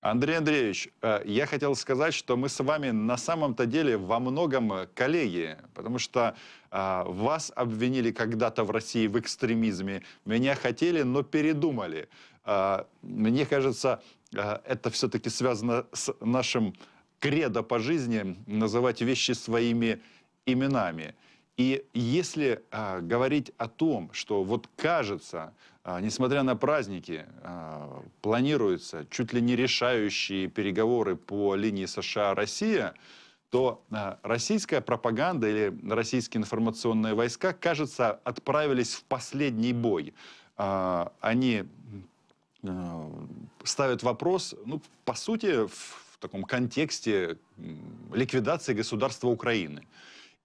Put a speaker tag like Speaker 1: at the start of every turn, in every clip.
Speaker 1: Андрей Андреевич, э, я хотел сказать, что мы с вами на самом-то деле во многом э, коллеги, потому что э, вас обвинили когда-то в России в экстремизме, меня хотели, но передумали. Мне кажется, это все-таки связано с нашим кредо по жизни называть вещи своими именами. И если а, говорить о том, что вот кажется, а, несмотря на праздники, а, планируются чуть ли не решающие переговоры по линии США-Россия, то а, российская пропаганда или российские информационные войска, кажется, отправились в последний бой. А, они а, ставят вопрос, ну, по сути, в, в таком контексте ликвидации государства Украины.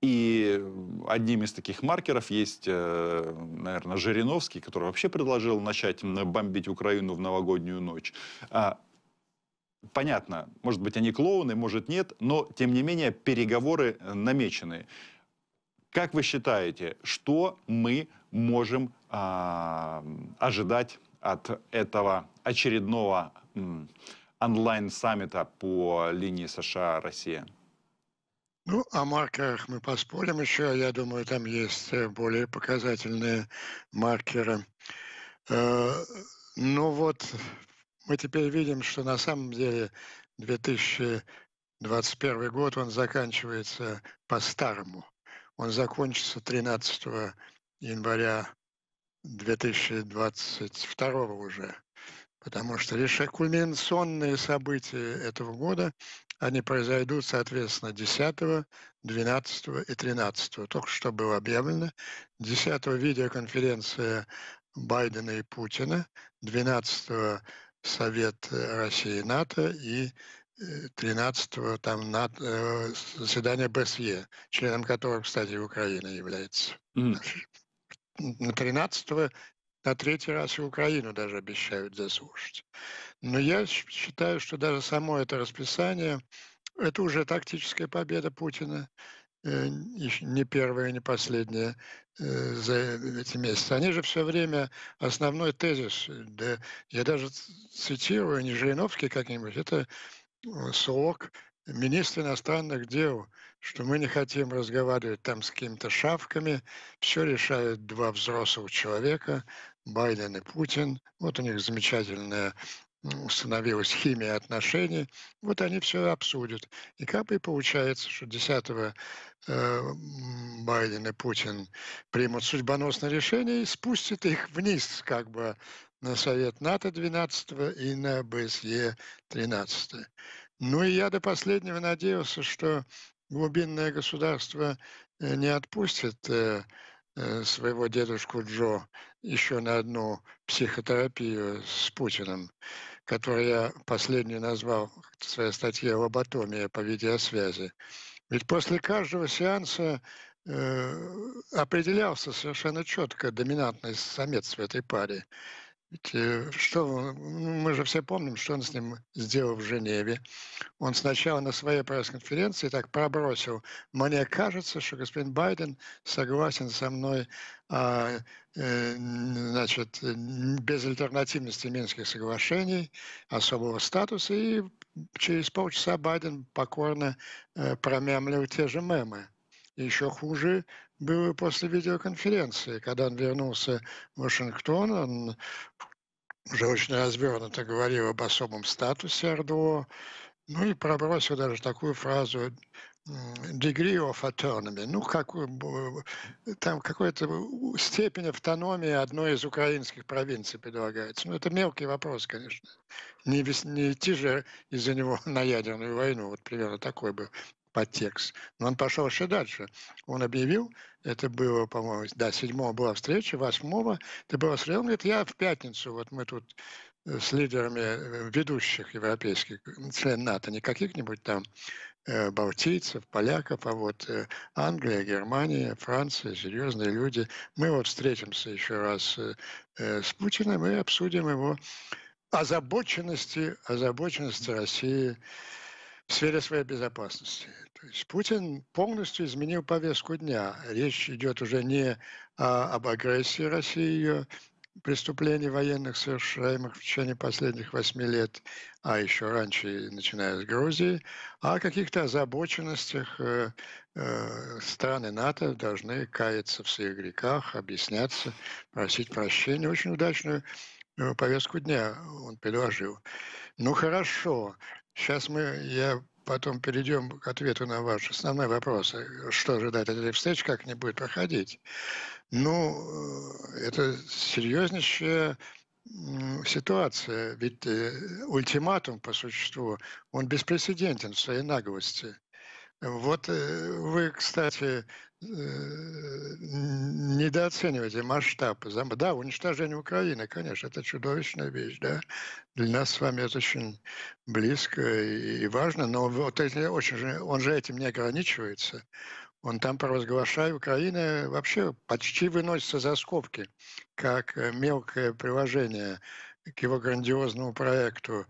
Speaker 1: И одним из таких маркеров есть, э, наверное, Жириновский, который вообще предложил начать бомбить Украину в новогоднюю ночь. А, понятно, может быть, они клоуны, может, нет, но, тем не менее, переговоры э, намечены. Как вы считаете, что мы можем а, ожидать от этого очередного онлайн-саммита по линии США-Россия?
Speaker 2: Ну, о маркерах мы поспорим еще. Я думаю, там есть э, более показательные маркеры. Э, ну вот, мы теперь видим, что на самом деле 2021 год, он заканчивается по-старому. Он закончится 13 января 2022 уже потому что лишь кульминационные события этого года, они произойдут, соответственно, 10, 12 и 13. Только что было объявлено. 10 видеоконференция Байдена и Путина, 12 Совет России и НАТО и 13 э, го там НАТО, э, заседание БСЕ, членом которого, кстати, Украина является. Mm. 13 го на третий раз и Украину даже обещают заслушать. Но я считаю, что даже само это расписание – это уже тактическая победа Путина, э, не первая, не последняя э, за эти месяцы. Они же все время основной тезис, да, я даже цитирую, не Жириновский как-нибудь, это э, слог министр иностранных дел, что мы не хотим разговаривать там с какими-то шавками, все решают два взрослых человека, Байден и Путин. Вот у них замечательная установилась химия отношений, вот они все обсудят. И как бы получается, что 10 э, Байден и Путин примут судьбоносное решение и спустят их вниз, как бы на Совет НАТО 12 и на БСЕ 13. Ну и я до последнего надеялся, что глубинное государство э, не отпустит э, Э, своего дедушку Джо еще на одну психотерапию с Путиным, которую я последнюю назвал в своей статье «Лоботомия по видеосвязи». Ведь после каждого сеанса э, определялся совершенно четко доминантный самец в этой паре. Э, что, мы же все помним, что он с ним сделал в Женеве. Он сначала на своей пресс-конференции так пробросил. Мне кажется, что господин Байден согласен со мной а, э, значит, без альтернативности Минских соглашений, особого статуса, и через полчаса Байден покорно э, промямлил те же мемы. Еще хуже было после видеоконференции, когда он вернулся в Вашингтон, он уже очень развернуто говорил об особом статусе РДО, ну и пробросил даже такую фразу degree of autonomy, ну, как, там какая-то степень автономии одной из украинских провинций предлагается. Ну, это мелкий вопрос, конечно. Не, не идти же из-за него на ядерную войну, вот примерно такой был подтекст. Но он пошел еще дальше. Он объявил, это было, по-моему, да, 7 была встреча, 8 ты был осведомлен, говорит, я в пятницу, вот мы тут э, с лидерами э, ведущих европейских член НАТО, не каких-нибудь там э, балтийцев, поляков, а вот э, Англия, Германия, Франция, серьезные люди. Мы вот встретимся еще раз с Путиным и обсудим его озабоченности, озабоченности России в сфере своей безопасности. То есть Путин полностью изменил повестку дня. Речь идет уже не а, об агрессии России, ее преступлений военных, совершаемых в течение последних восьми лет, а еще раньше, начиная с Грузии, а о каких-то озабоченностях э, э, страны НАТО должны каяться в своих грехах, объясняться, просить прощения. Очень удачную э, повестку дня он предложил. Ну хорошо, Сейчас мы, я потом перейдем к ответу на ваши основной вопрос: Что ожидать от этой встречи, как они будет проходить? Ну, э, это серьезнейшая ситуация, ведь э, ультиматум по существу, он беспрецедентен в своей наглости. Вот э, вы, кстати, недооценивайте масштабы. Да, уничтожение Украины, конечно, это чудовищная вещь, да. Для нас с вами это очень близко и важно, но вот очень, же он же этим не ограничивается. Он там провозглашает, Украина вообще почти выносится за скобки, как э, мелкое приложение к его грандиозному проекту.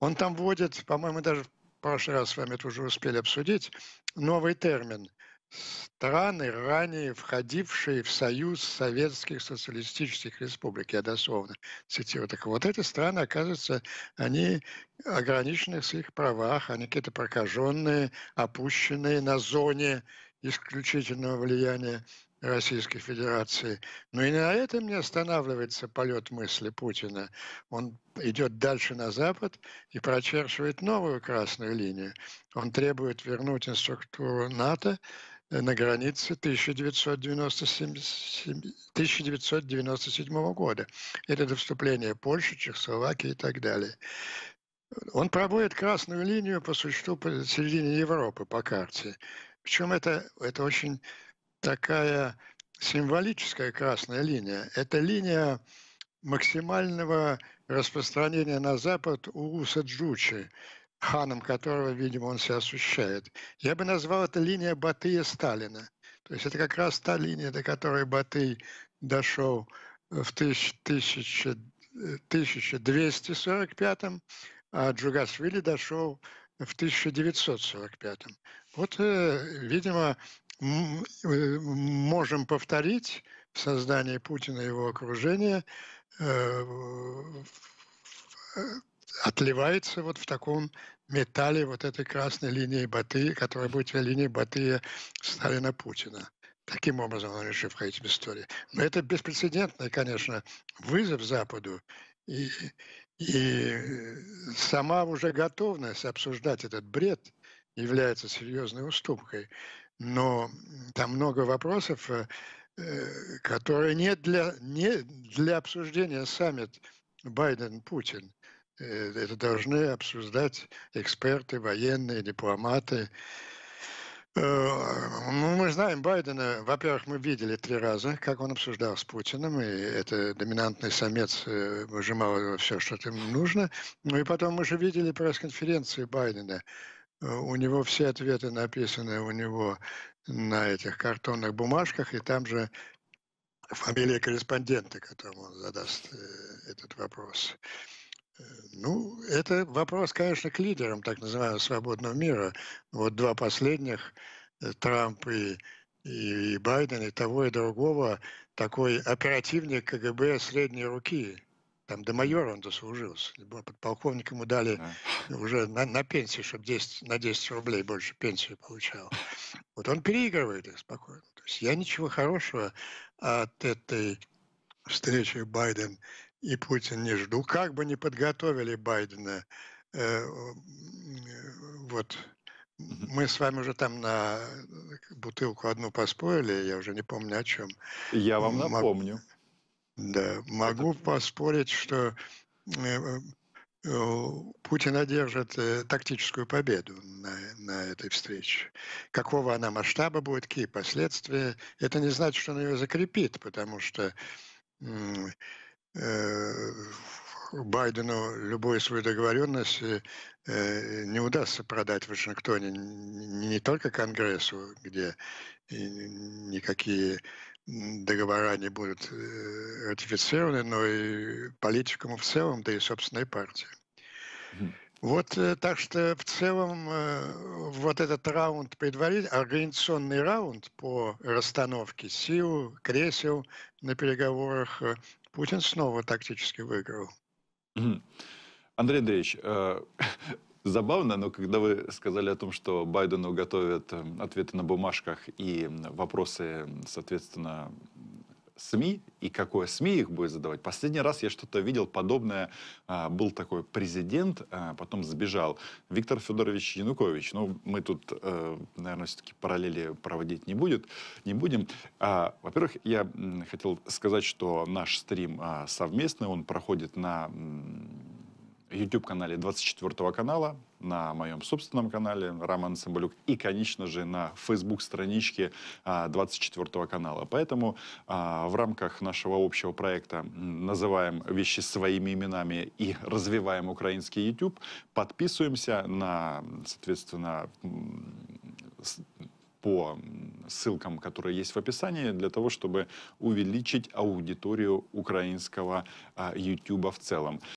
Speaker 2: Он там вводит, по-моему, даже в прошлый раз с вами это уже успели обсудить, новый термин – страны, ранее входившие в Союз Советских Социалистических Республик, я дословно цитирую. Так вот, эти страны, оказывается, они ограничены в своих правах, они какие-то прокаженные, опущенные на зоне исключительного влияния Российской Федерации. Но ну и на этом не останавливается полет мысли Путина. Он идет дальше на Запад и прочерчивает новую красную линию. Он требует вернуть инструктуру НАТО на границе 1997, года. Это до вступления Польши, Чехословакии и так далее. Он проводит красную линию по существу посередине Европы по карте. Причем это, это очень такая символическая красная линия. Это линия максимального распространения на запад Уруса Джучи, ханом которого, видимо, он себя ощущает. Я бы назвал это линия Батыя-Сталина. То есть это как раз та линия, до которой Батый дошел э, в 1000, 1245, э, а Джугашвили дошел в 1945. Вот, э, видимо, можем повторить создание Путина и его окружения отливается вот в таком металле вот этой красной линии Баты, которая будет линией Батыя Сталина-Путина. Таким образом он решил входить в историю. Но это беспрецедентный, конечно, вызов Западу. И, и сама уже готовность обсуждать этот бред является серьезной уступкой. Но там много вопросов, э, которые не для, не для обсуждения саммит Байден-Путин, Э, это должны обсуждать эксперты, военные, дипломаты. Э, ну, мы знаем Байдена. Во-первых, мы видели три раза, как он обсуждал с Путиным, и это доминантный самец э, выжимал все, что ему нужно. Ну и потом мы же видели пресс-конференции Байдена. У него все ответы написаны у него на этих картонных бумажках, и там же фамилия корреспондента, которому он задаст этот вопрос. Ну, это вопрос, конечно, к лидерам так называемого свободного мира. Вот два последних, э, Трамп и, и, и Байден, и того, и другого, такой оперативник КГБ средней руки. Там до майора он дослужился. Подполковник ему дали уже на, на пенсию, чтобы 10, на 10 рублей больше пенсию получал. Вот он переигрывает их спокойно. То есть я ничего хорошего от этой встречи Байден и Путин не жду. Как бы не подготовили Байдена, э, э вот мы с вами уже там на бутылку одну поспорили, я уже не помню о чем. Я вам напомню. Да, могу Это... поспорить, что э, э, Путин одержит тактическую победу на, на этой встрече. Какого она масштаба будет, какие последствия, это не значит, что он ее закрепит, потому что Э, Байдену любой свою договоренность э, не удастся продать в Вашингтоне не только Конгрессу, где никакие договора не будут э, ратифицированы, но и политикам в целом, да и собственной партии. Вот так что в целом вот этот раунд предварительный, организационный раунд по расстановке сил, кресел на переговорах Путин снова тактически выиграл.
Speaker 1: Андрей Андреевич, э, забавно, но когда вы сказали о том, что Байдену готовят э, ответы на бумажках и вопросы, соответственно, СМИ и какое СМИ их будет задавать. Последний раз я что-то видел подобное. А, был такой президент, а, потом сбежал. Виктор Федорович Янукович. Ну, мы тут, э, наверное, все-таки параллели проводить не, будет, не будем. А, во-первых, я хотел сказать, что наш стрим совместный. Он проходит на YouTube-канале 24 канала, на моем собственном канале Роман Цымбалюк и, конечно же, на Facebook-страничке 24 а, канала. Поэтому а, в рамках нашего общего проекта «Называем вещи своими именами и развиваем украинский YouTube» подписываемся на, соответственно, по ссылкам, которые есть в описании, для того, чтобы увеличить аудиторию украинского а, YouTube в целом.